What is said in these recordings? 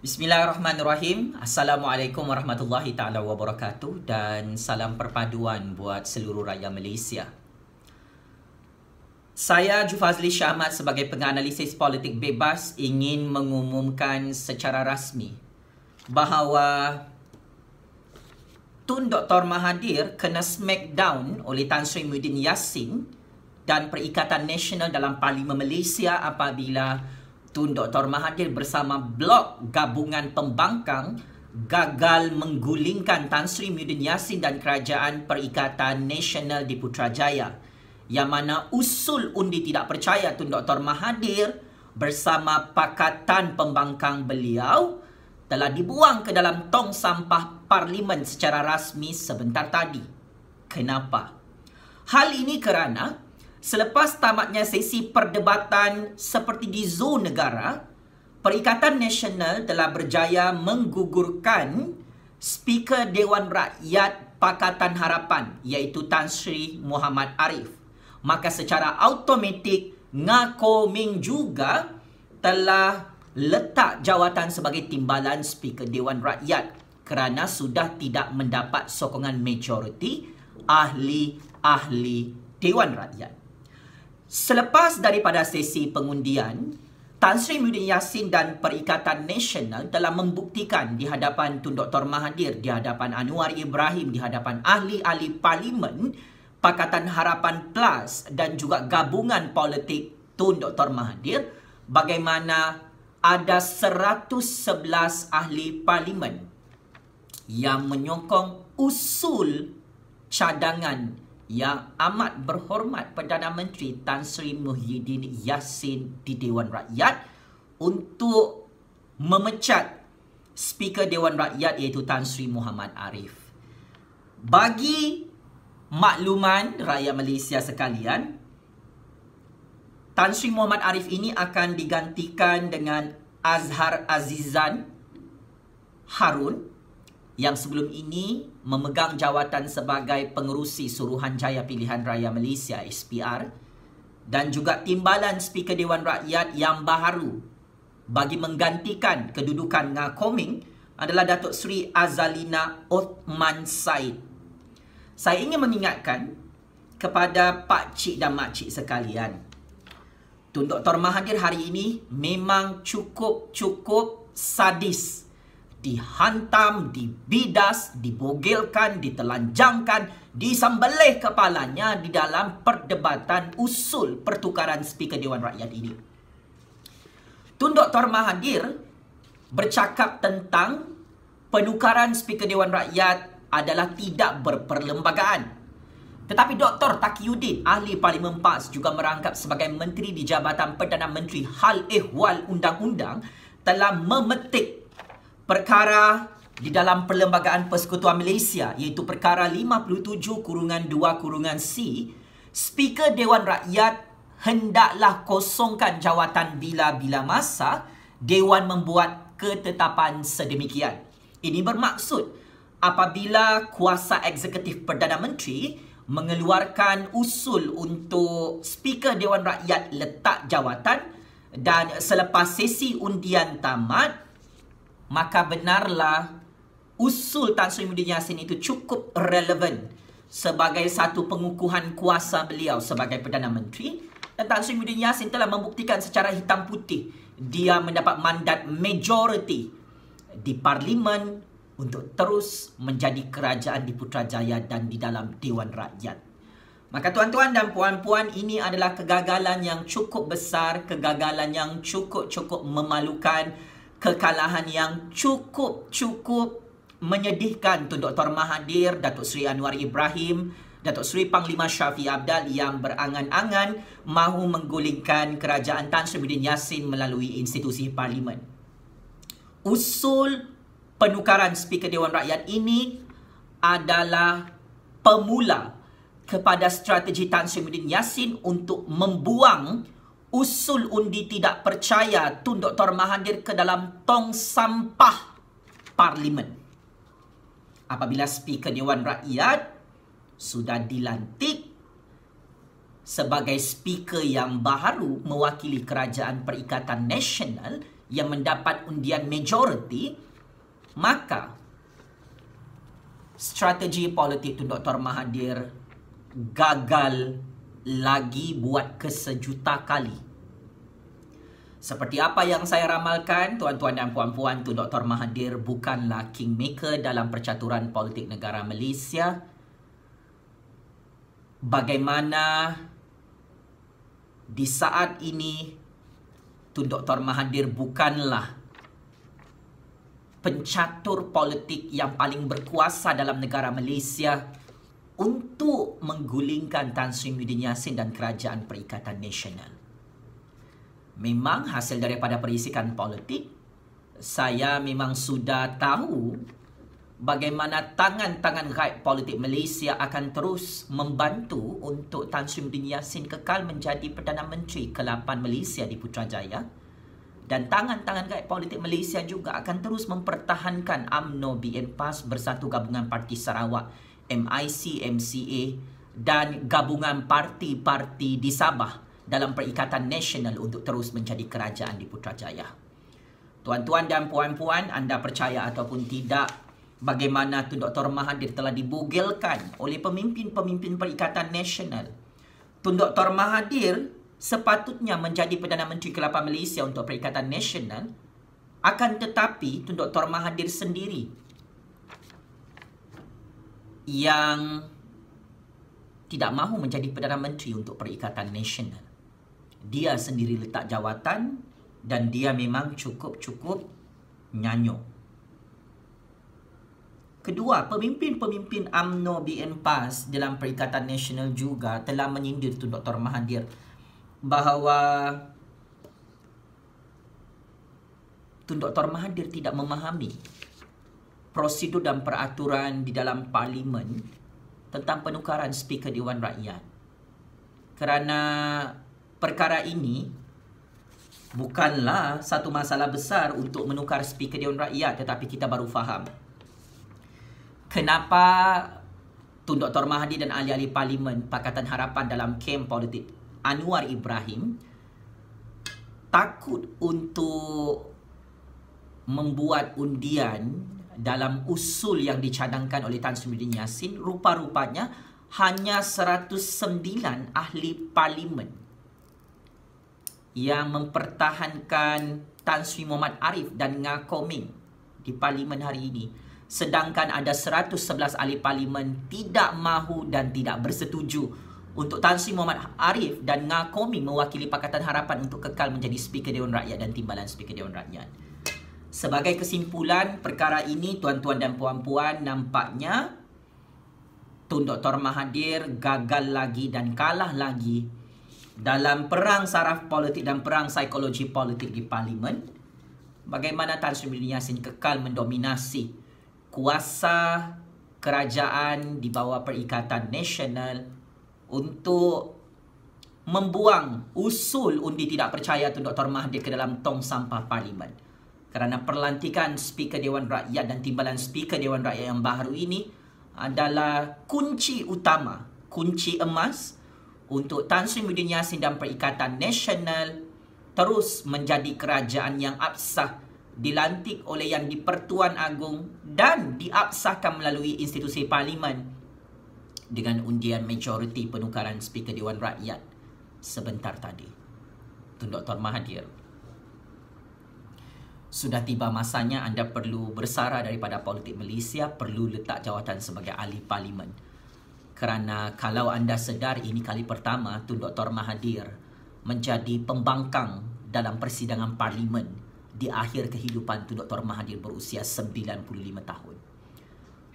Bismillahirrahmanirrahim. Assalamualaikum warahmatullahi taala wabarakatuh dan salam perpaduan buat seluruh rakyat Malaysia. Saya Jufazli Syahmat sebagai penganalisis politik bebas ingin mengumumkan secara rasmi bahawa Tun Dr. Mahathir kena smackdown oleh Tan Sri Muhyiddin Yassin dan Perikatan Nasional dalam Parlimen Malaysia apabila Tun Dr. Mahathir bersama blok gabungan pembangkang gagal menggulingkan Tan Sri Muhyiddin Yassin dan Kerajaan Perikatan Nasional di Putrajaya yang mana usul undi tidak percaya Tun Dr. Mahathir bersama Pakatan Pembangkang beliau telah dibuang ke dalam tong sampah Parlimen secara rasmi sebentar tadi. Kenapa? Hal ini kerana Selepas tamatnya sesi perdebatan seperti di zoo negara, Perikatan Nasional telah berjaya menggugurkan Speaker Dewan Rakyat Pakatan Harapan iaitu Tan Sri Muhammad Arif. Maka secara automatik Ngako Ming juga telah letak jawatan sebagai timbalan Speaker Dewan Rakyat kerana sudah tidak mendapat sokongan majoriti ahli-ahli Dewan Rakyat. Selepas daripada sesi pengundian, Tan Sri Muhyiddin Yassin dan Perikatan Nasional telah membuktikan di hadapan Tun Dr. Mahathir, di hadapan Anwar Ibrahim, di hadapan ahli-ahli parlimen, Pakatan Harapan Plus dan juga gabungan politik Tun Dr. Mahathir bagaimana ada 111 ahli parlimen yang menyokong usul cadangan yang amat berhormat Perdana Menteri Tan Sri Muhyiddin Yassin di Dewan Rakyat untuk memecat Speaker Dewan Rakyat iaitu Tan Sri Muhammad Arif. Bagi makluman rakyat Malaysia sekalian, Tan Sri Muhammad Arif ini akan digantikan dengan Azhar Azizan Harun yang sebelum ini memegang jawatan sebagai pengerusi Suruhanjaya Pilihan Raya Malaysia SPR dan juga timbalan Speaker Dewan Rakyat yang baharu bagi menggantikan kedudukan Koming adalah Datuk Sri Azalina Othman Said. Saya ingin mengingatkan kepada pak cik dan mak cik sekalian. Tun Dr. Mahathir hari ini memang cukup-cukup sadis dihantam, dibidas, dibogelkan, ditelanjangkan, disambelih kepalanya di dalam perdebatan usul pertukaran speaker Dewan Rakyat ini. Tun Dr. Mahathir bercakap tentang penukaran speaker Dewan Rakyat adalah tidak berperlembagaan. Tetapi Dr. Takiyuddin, ahli Parlimen PAS juga merangkap sebagai menteri di Jabatan Perdana Menteri Hal Ehwal Undang-Undang telah memetik perkara di dalam Perlembagaan Persekutuan Malaysia iaitu perkara 57 kurungan 2 kurungan C Speaker Dewan Rakyat hendaklah kosongkan jawatan bila-bila masa Dewan membuat ketetapan sedemikian. Ini bermaksud apabila kuasa eksekutif Perdana Menteri mengeluarkan usul untuk Speaker Dewan Rakyat letak jawatan dan selepas sesi undian tamat maka benarlah usul Tan Sri Mudin Yassin itu cukup relevan sebagai satu pengukuhan kuasa beliau sebagai Perdana Menteri dan Tan Sri Mudin Yassin telah membuktikan secara hitam putih dia mendapat mandat majoriti di parlimen untuk terus menjadi kerajaan di Putrajaya dan di dalam Dewan Rakyat. Maka tuan-tuan dan puan-puan ini adalah kegagalan yang cukup besar, kegagalan yang cukup-cukup memalukan kekalahan yang cukup-cukup menyedihkan tu Dr. Mahathir, Datuk Seri Anwar Ibrahim, Datuk Seri Panglima Syafi Abdal yang berangan-angan mahu menggulingkan kerajaan Tan Sri Muhyiddin Yassin melalui institusi parlimen. Usul penukaran Speaker Dewan Rakyat ini adalah pemula kepada strategi Tan Sri Muhyiddin Yassin untuk membuang usul undi tidak percaya Tun Dr. Mahathir ke dalam tong sampah parlimen. Apabila Speaker Dewan Rakyat sudah dilantik sebagai Speaker yang baru mewakili Kerajaan Perikatan Nasional yang mendapat undian majoriti, maka strategi politik Tun Dr. Mahathir gagal lagi buat kesejuta kali. Seperti apa yang saya ramalkan, tuan-tuan dan puan-puan, Tun Dr. Mahathir bukanlah kingmaker dalam percaturan politik negara Malaysia. Bagaimana di saat ini, Tun Dr. Mahathir bukanlah pencatur politik yang paling berkuasa dalam negara Malaysia untuk menggulingkan Tan Sri Muhyiddin Yassin dan Kerajaan Perikatan Nasional. Memang hasil daripada perisikan politik, saya memang sudah tahu bagaimana tangan-tangan rakyat politik Malaysia akan terus membantu untuk Tan Sri Muhyiddin Yassin kekal menjadi Perdana Menteri ke-8 Malaysia di Putrajaya. Dan tangan-tangan rakyat politik Malaysia juga akan terus mempertahankan UMNO BN PAS Bersatu Gabungan Parti Sarawak MIC, MCA dan gabungan parti-parti di Sabah dalam Perikatan Nasional untuk terus menjadi kerajaan di Putrajaya. Tuan-tuan dan puan-puan, anda percaya ataupun tidak bagaimana tu Dr. Mahathir telah dibugilkan oleh pemimpin-pemimpin Perikatan Nasional. Tun Dr. Mahathir sepatutnya menjadi Perdana Menteri ke-8 Malaysia untuk Perikatan Nasional akan tetapi Tun Dr. Mahathir sendiri yang tidak mahu menjadi Perdana Menteri untuk Perikatan Nasional. Dia sendiri letak jawatan dan dia memang cukup-cukup nyanyo. Kedua, pemimpin-pemimpin UMNO BN PAS dalam Perikatan Nasional juga telah menyindir tu Dr. Mahathir bahawa Tun Dr. Mahathir tidak memahami prosedur dan peraturan di dalam parlimen tentang penukaran speaker Dewan Rakyat. Kerana perkara ini bukanlah satu masalah besar untuk menukar speaker Dewan Rakyat tetapi kita baru faham. Kenapa Tun Dr. Mahdi dan ahli-ahli parlimen Pakatan Harapan dalam kem politik Anwar Ibrahim takut untuk membuat undian dalam usul yang dicadangkan oleh Tan Sri Yassin rupa-rupanya hanya 109 ahli parlimen yang mempertahankan Tan Sri Muhammad Arif dan Nga Koming di parlimen hari ini sedangkan ada 111 ahli parlimen tidak mahu dan tidak bersetuju untuk Tan Sri Muhammad Arif dan Nga Koming mewakili Pakatan Harapan untuk kekal menjadi speaker Dewan Rakyat dan timbalan speaker Dewan Rakyat. Sebagai kesimpulan perkara ini tuan-tuan dan puan-puan nampaknya Tun Dr. Mahathir gagal lagi dan kalah lagi dalam perang saraf politik dan perang psikologi politik di parlimen. Bagaimana Tan Sri Muhyiddin Yassin kekal mendominasi kuasa kerajaan di bawah Perikatan Nasional untuk membuang usul undi tidak percaya Tun Dr. Mahathir ke dalam tong sampah parlimen kerana perlantikan speaker Dewan Rakyat dan timbalan speaker Dewan Rakyat yang baru ini adalah kunci utama, kunci emas untuk Tan Sri Muhyiddin Yassin dan Perikatan Nasional terus menjadi kerajaan yang absah dilantik oleh Yang di-Pertuan Agong dan diabsahkan melalui institusi parlimen dengan undian majoriti penukaran speaker Dewan Rakyat sebentar tadi. Tun Dr. Mahathir sudah tiba masanya anda perlu bersara daripada politik Malaysia, perlu letak jawatan sebagai ahli parlimen. Kerana kalau anda sedar ini kali pertama Tun Dr. Mahathir menjadi pembangkang dalam persidangan parlimen di akhir kehidupan Tun Dr. Mahathir berusia 95 tahun.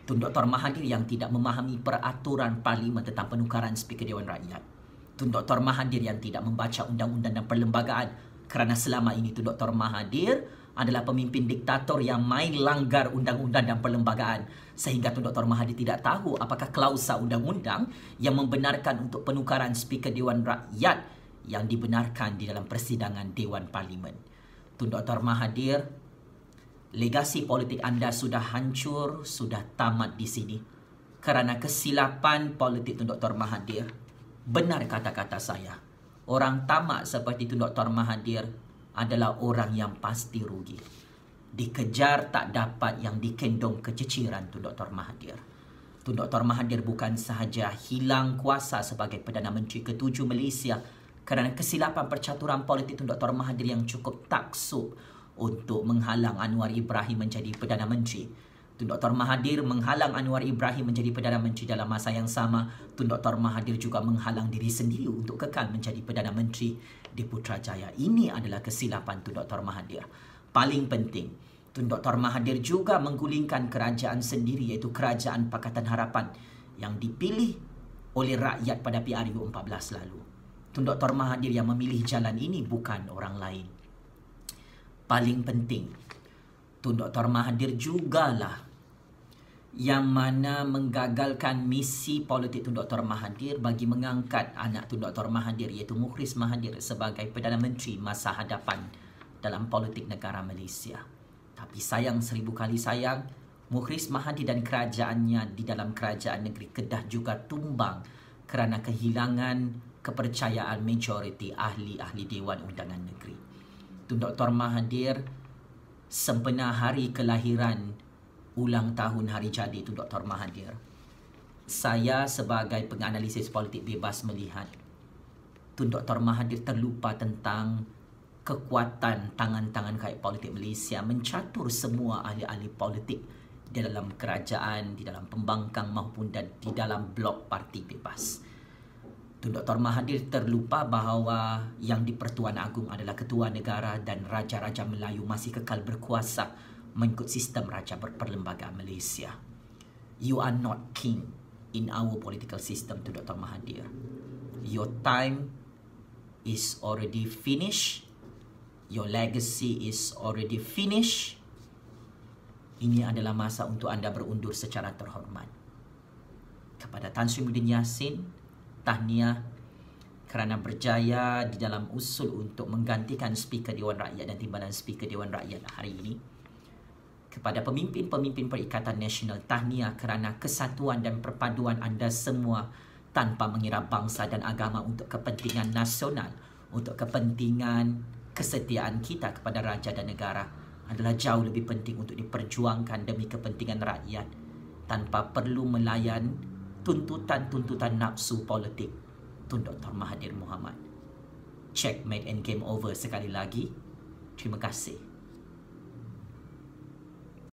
Tun Dr. Mahathir yang tidak memahami peraturan parlimen tentang penukaran Speaker Dewan Rakyat. Tun Dr. Mahathir yang tidak membaca undang-undang dan perlembagaan kerana selama ini Tun Dr. Mahathir adalah pemimpin diktator yang main langgar undang-undang dan perlembagaan sehingga Tun Dr. Mahathir tidak tahu apakah klausa undang-undang yang membenarkan untuk penukaran speaker Dewan Rakyat yang dibenarkan di dalam persidangan Dewan Parlimen. Tun Dr. Mahathir, legasi politik anda sudah hancur, sudah tamat di sini kerana kesilapan politik Tun Dr. Mahathir. Benar kata-kata saya. Orang tamak seperti Tun Dr. Mahathir adalah orang yang pasti rugi. Dikejar tak dapat yang dikendong kececiran tu Dr. Mahathir. Tu Dr. Mahathir bukan sahaja hilang kuasa sebagai Perdana Menteri ketujuh Malaysia kerana kesilapan percaturan politik tu Dr. Mahathir yang cukup taksub untuk menghalang Anwar Ibrahim menjadi Perdana Menteri. Tun Dr. Mahathir menghalang Anwar Ibrahim menjadi Perdana Menteri dalam masa yang sama. Tun Dr. Mahathir juga menghalang diri sendiri untuk kekal menjadi Perdana Menteri di Putrajaya. Ini adalah kesilapan Tun Dr. Mahathir. Paling penting, Tun Dr. Mahathir juga menggulingkan kerajaan sendiri iaitu Kerajaan Pakatan Harapan yang dipilih oleh rakyat pada PRU 14 lalu. Tun Dr. Mahathir yang memilih jalan ini bukan orang lain. Paling penting, tu Dr. Mahathir jugalah yang mana menggagalkan misi politik Tun Dr. Mahathir bagi mengangkat anak Tun Dr. Mahathir iaitu Mukhris Mahathir sebagai Perdana Menteri masa hadapan dalam politik negara Malaysia. Tapi sayang seribu kali sayang, Mukhris Mahathir dan kerajaannya di dalam kerajaan negeri Kedah juga tumbang kerana kehilangan kepercayaan majoriti ahli-ahli Dewan Undangan Negeri. Tun Dr. Mahathir sempena hari kelahiran ulang tahun hari jadi itu Dr. Mahathir. Saya sebagai penganalisis politik bebas melihat Tun Dr. Mahathir terlupa tentang kekuatan tangan-tangan kait politik Malaysia mencatur semua ahli-ahli politik di dalam kerajaan, di dalam pembangkang maupun di dalam blok parti bebas. Tun Dr. Mahathir terlupa bahawa yang di Pertuan Agung adalah ketua negara dan raja-raja Melayu masih kekal berkuasa mengikut sistem Raja Berperlembagaan Malaysia. You are not king in our political system, Tun Dr. Mahathir. Your time is already finished. Your legacy is already finished. Ini adalah masa untuk anda berundur secara terhormat. Kepada Tan Sri Muhyiddin Yassin, tahniah kerana berjaya di dalam usul untuk menggantikan speaker Dewan Rakyat dan timbalan speaker Dewan Rakyat hari ini. Kepada pemimpin-pemimpin Perikatan Nasional, tahniah kerana kesatuan dan perpaduan anda semua tanpa mengira bangsa dan agama untuk kepentingan nasional, untuk kepentingan kesetiaan kita kepada raja dan negara adalah jauh lebih penting untuk diperjuangkan demi kepentingan rakyat tanpa perlu melayan tuntutan-tuntutan nafsu politik Tun Dr. Mahathir Mohamad. Checkmate and game over sekali lagi. Terima kasih.